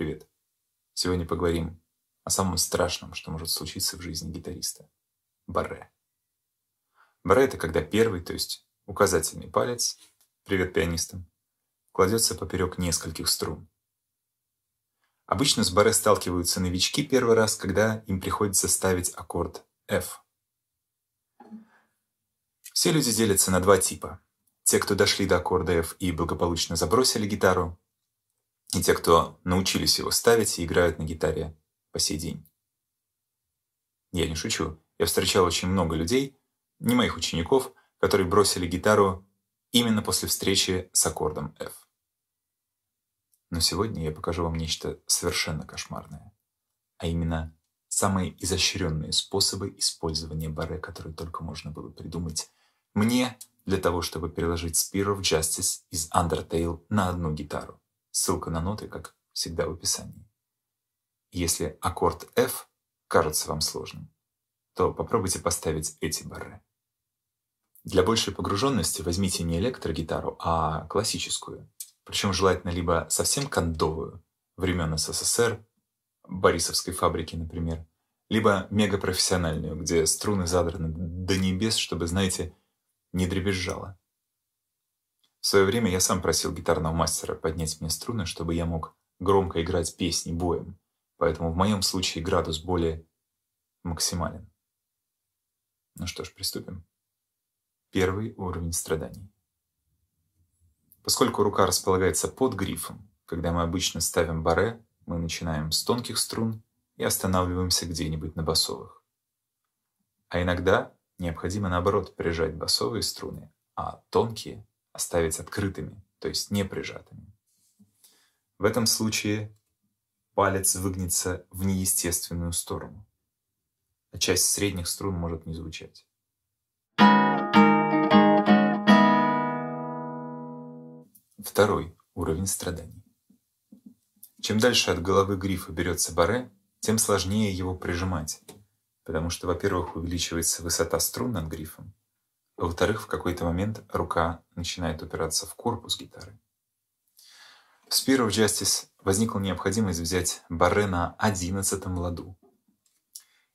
Привет. Сегодня поговорим о самом страшном, что может случиться в жизни гитариста – барре. Барре – это когда первый, то есть указательный палец, привет пианистам, кладется поперек нескольких струн. Обычно с барре сталкиваются новички первый раз, когда им приходится ставить аккорд F. Все люди делятся на два типа. Те, кто дошли до аккорда F и благополучно забросили гитару – и те, кто научились его ставить и играют на гитаре по сей день. Я не шучу. Я встречал очень много людей, не моих учеников, которые бросили гитару именно после встречи с аккордом F. Но сегодня я покажу вам нечто совершенно кошмарное, а именно самые изощренные способы использования баре, которые только можно было придумать мне для того, чтобы переложить Spear of Justice из Undertale на одну гитару. Ссылка на ноты, как всегда, в описании. Если аккорд F кажется вам сложным, то попробуйте поставить эти барры. Для большей погруженности возьмите не электрогитару, а классическую. Причем желательно либо совсем кондовую, времен СССР, Борисовской фабрики, например, либо мегапрофессиональную, где струны задраны до небес, чтобы, знаете, не дребезжало. В свое время я сам просил гитарного мастера поднять мне струны, чтобы я мог громко играть песни боем, поэтому в моем случае градус более максимален. Ну что ж, приступим. Первый уровень страданий. Поскольку рука располагается под грифом, когда мы обычно ставим баре, мы начинаем с тонких струн и останавливаемся где-нибудь на басовых. А иногда необходимо наоборот прижать басовые струны, а тонкие оставить открытыми, то есть не прижатыми. В этом случае палец выгнется в неестественную сторону, а часть средних струн может не звучать. Второй уровень страданий. Чем дальше от головы грифа берется баре, тем сложнее его прижимать, потому что, во-первых, увеличивается высота струн над грифом, во-вторых, в какой-то момент рука начинает упираться в корпус гитары. В Spear of Justice возникла необходимость взять барре на одиннадцатом ладу.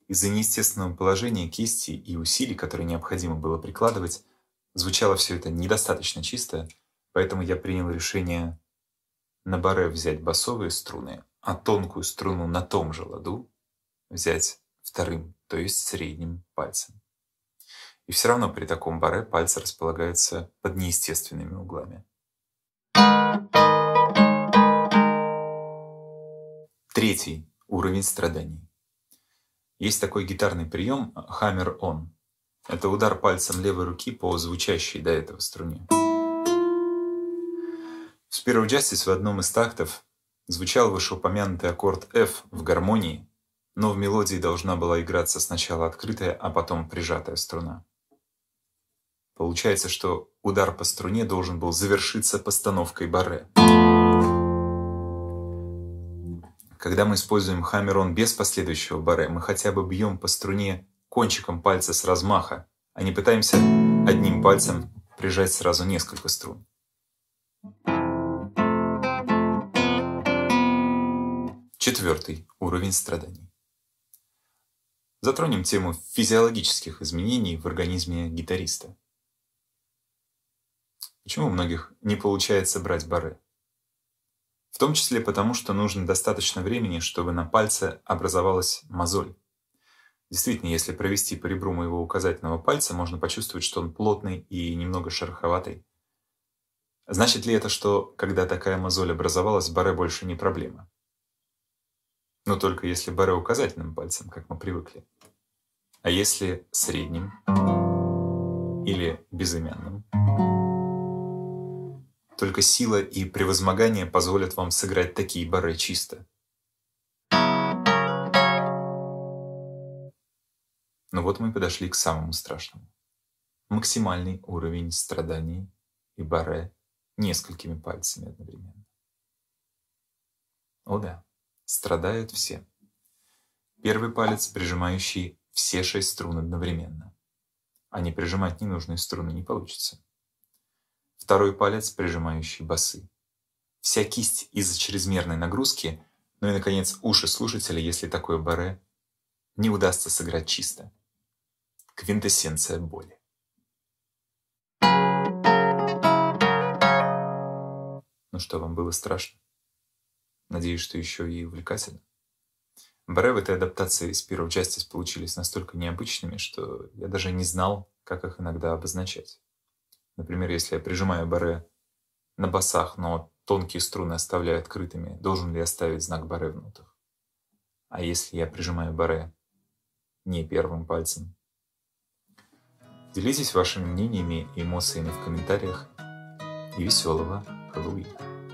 Из-за неестественного положения кисти и усилий, которые необходимо было прикладывать, звучало все это недостаточно чисто, поэтому я принял решение на баре взять басовые струны, а тонкую струну на том же ладу взять вторым, то есть средним пальцем. И все равно при таком баре пальцы располагаются под неестественными углами. Третий уровень страданий. Есть такой гитарный прием «hammer on». Это удар пальцем левой руки по звучащей до этого струне. В Spirit Justice в одном из тактов звучал вышеупомянутый аккорд F в гармонии, но в мелодии должна была играться сначала открытая, а потом прижатая струна. Получается, что удар по струне должен был завершиться постановкой баре. Когда мы используем хаммерон без последующего баре, мы хотя бы бьем по струне кончиком пальца с размаха, а не пытаемся одним пальцем прижать сразу несколько струн. Четвертый уровень страданий. Затронем тему физиологических изменений в организме гитариста. Почему у многих не получается брать бары? В том числе потому, что нужно достаточно времени, чтобы на пальце образовалась мозоль. Действительно, если провести по ребру моего указательного пальца, можно почувствовать, что он плотный и немного шероховатый. Значит ли это, что когда такая мозоль образовалась, баре больше не проблема? Но только если баре указательным пальцем, как мы привыкли. А если средним или безымянным? Только сила и превозмогание позволят вам сыграть такие бары чисто. Но ну вот мы подошли к самому страшному. Максимальный уровень страданий и баре несколькими пальцами одновременно. О да, страдают все. Первый палец, прижимающий все шесть струн одновременно. А не прижимать ненужные струны не получится второй палец, прижимающий басы. Вся кисть из-за чрезмерной нагрузки, ну и, наконец, уши слушателя, если такое баре, не удастся сыграть чисто. Квинтэссенция боли. Ну что, вам было страшно? Надеюсь, что еще и увлекательно. Баре в этой адаптации Spear of части получились настолько необычными, что я даже не знал, как их иногда обозначать. Например, если я прижимаю баре на басах, но тонкие струны оставляю открытыми, должен ли я ставить знак баре нотах? А если я прижимаю баре не первым пальцем? Делитесь вашими мнениями и эмоциями в комментариях. И веселого Хэллоуина!